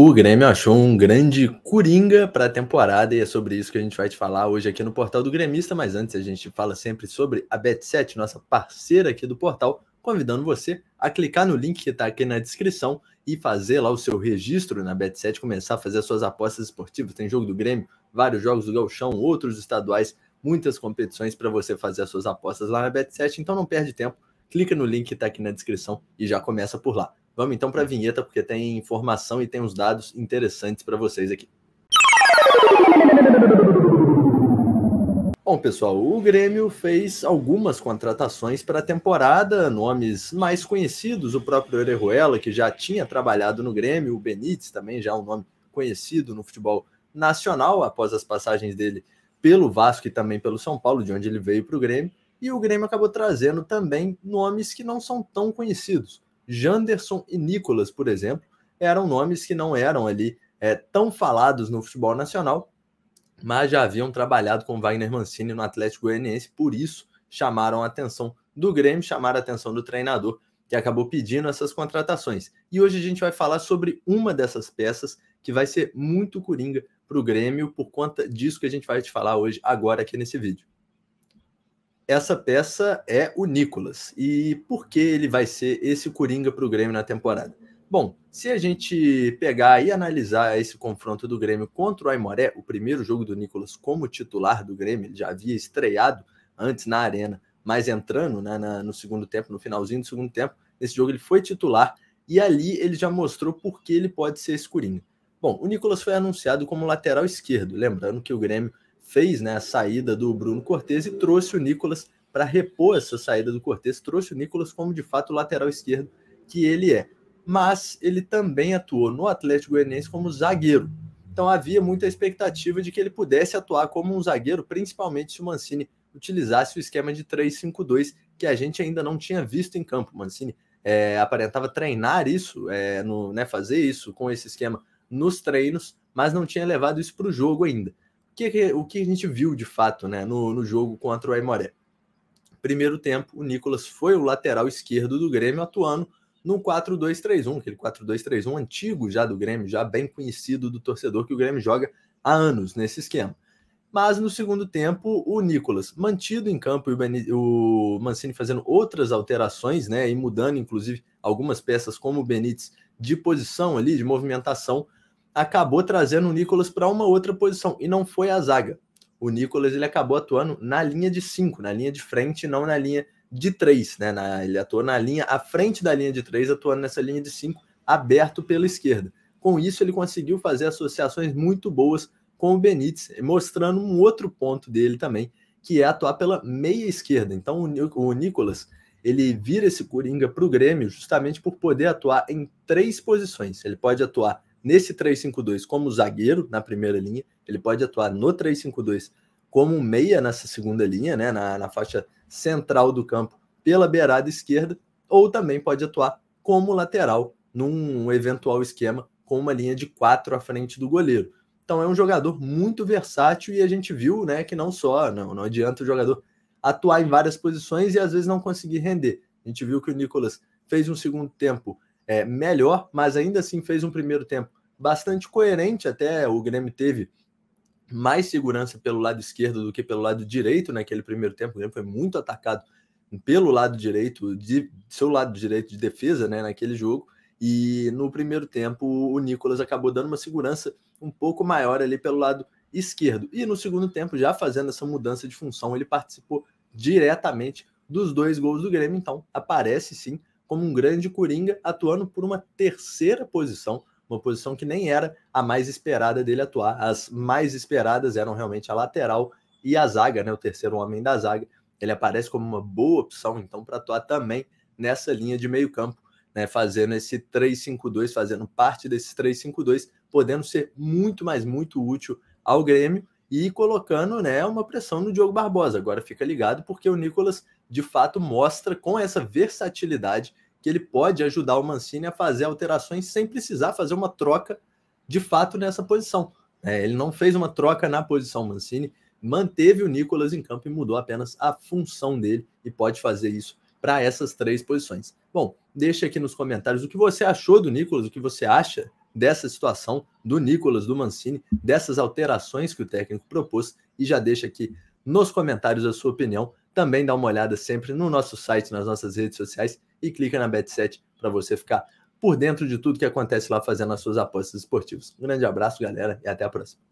O Grêmio achou um grande coringa para a temporada e é sobre isso que a gente vai te falar hoje aqui no Portal do Gremista. Mas antes, a gente fala sempre sobre a Bet7, nossa parceira aqui do portal, convidando você a clicar no link que está aqui na descrição e fazer lá o seu registro na Bet7, começar a fazer as suas apostas esportivas. Tem jogo do Grêmio, vários jogos do Galchão, outros estaduais, muitas competições para você fazer as suas apostas lá na Bet7. Então não perde tempo, clica no link que está aqui na descrição e já começa por lá. Vamos então para a é. vinheta, porque tem informação e tem uns dados interessantes para vocês aqui. Bom, pessoal, o Grêmio fez algumas contratações para a temporada, nomes mais conhecidos, o próprio Orejuela, que já tinha trabalhado no Grêmio, o Benítez também já é um nome conhecido no futebol nacional, após as passagens dele pelo Vasco e também pelo São Paulo, de onde ele veio para o Grêmio, e o Grêmio acabou trazendo também nomes que não são tão conhecidos. Janderson e Nicolas, por exemplo, eram nomes que não eram ali é, tão falados no futebol nacional, mas já haviam trabalhado com Wagner Mancini no Atlético Goianiense, por isso chamaram a atenção do Grêmio, chamaram a atenção do treinador, que acabou pedindo essas contratações. E hoje a gente vai falar sobre uma dessas peças que vai ser muito coringa para o Grêmio, por conta disso que a gente vai te falar hoje, agora aqui nesse vídeo essa peça é o Nicolas. E por que ele vai ser esse Coringa para o Grêmio na temporada? Bom, se a gente pegar e analisar esse confronto do Grêmio contra o Aimoré, o primeiro jogo do Nicolas como titular do Grêmio, ele já havia estreado antes na Arena, mas entrando né, na, no segundo tempo, no finalzinho do segundo tempo, nesse jogo ele foi titular e ali ele já mostrou por que ele pode ser esse Coringa. Bom, o Nicolas foi anunciado como lateral esquerdo, lembrando que o Grêmio fez né, a saída do Bruno Cortes e trouxe o Nicolas para repor essa saída do Cortes, trouxe o Nicolas como de fato lateral esquerdo que ele é. Mas ele também atuou no Atlético Goianiense como zagueiro. Então havia muita expectativa de que ele pudesse atuar como um zagueiro, principalmente se o Mancini utilizasse o esquema de 3-5-2 que a gente ainda não tinha visto em campo. O Mancini é, aparentava treinar isso, é, no, né, fazer isso com esse esquema nos treinos, mas não tinha levado isso para o jogo ainda que, o que a gente viu de fato né, no, no jogo contra o Aimoré? Primeiro tempo, o Nicolas foi o lateral esquerdo do Grêmio atuando no 4-2-3-1, aquele 4-2-3-1 antigo já do Grêmio, já bem conhecido do torcedor que o Grêmio joga há anos nesse esquema. Mas no segundo tempo, o Nicolas mantido em campo e o Mancini fazendo outras alterações, né? E mudando, inclusive, algumas peças como o Benítez de posição ali, de movimentação, acabou trazendo o Nicolas para uma outra posição, e não foi a zaga. O Nicolas ele acabou atuando na linha de 5, na linha de frente, não na linha de 3, né? ele atuou na linha, à frente da linha de 3, atuando nessa linha de 5, aberto pela esquerda. Com isso, ele conseguiu fazer associações muito boas com o Benítez, mostrando um outro ponto dele também, que é atuar pela meia esquerda. Então, o Nicolas ele vira esse coringa para o Grêmio justamente por poder atuar em três posições. Ele pode atuar nesse 352 como zagueiro na primeira linha, ele pode atuar no 352 como meia nessa segunda linha, né, na, na faixa central do campo, pela beirada esquerda, ou também pode atuar como lateral num eventual esquema com uma linha de quatro à frente do goleiro. Então é um jogador muito versátil e a gente viu, né, que não só não, não adianta o jogador atuar em várias posições e às vezes não conseguir render. A gente viu que o Nicolas fez um segundo tempo é, melhor, mas ainda assim fez um primeiro tempo bastante coerente. Até o Grêmio teve mais segurança pelo lado esquerdo do que pelo lado direito naquele primeiro tempo. O Grêmio foi muito atacado pelo lado direito, de, seu lado direito de defesa, né, naquele jogo. E no primeiro tempo o Nicolas acabou dando uma segurança um pouco maior ali pelo lado esquerdo. E no segundo tempo, já fazendo essa mudança de função, ele participou diretamente dos dois gols do Grêmio. Então aparece sim como um grande coringa, atuando por uma terceira posição, uma posição que nem era a mais esperada dele atuar. As mais esperadas eram realmente a lateral e a zaga, né, o terceiro homem da zaga. Ele aparece como uma boa opção, então, para atuar também nessa linha de meio-campo, né, fazendo esse 3-5-2, fazendo parte desse 3-5-2, podendo ser muito mais, muito útil ao Grêmio e colocando né, uma pressão no Diogo Barbosa. Agora fica ligado, porque o Nicolas de fato mostra com essa versatilidade que ele pode ajudar o Mancini a fazer alterações sem precisar fazer uma troca de fato nessa posição. É, ele não fez uma troca na posição Mancini, manteve o Nicolas em campo e mudou apenas a função dele e pode fazer isso para essas três posições. Bom, deixa aqui nos comentários o que você achou do Nicolas, o que você acha dessa situação do Nicolas, do Mancini, dessas alterações que o técnico propôs e já deixa aqui nos comentários a sua opinião também dá uma olhada sempre no nosso site, nas nossas redes sociais e clica na Bet7 para você ficar por dentro de tudo que acontece lá fazendo as suas apostas esportivas. Um grande abraço, galera, e até a próxima.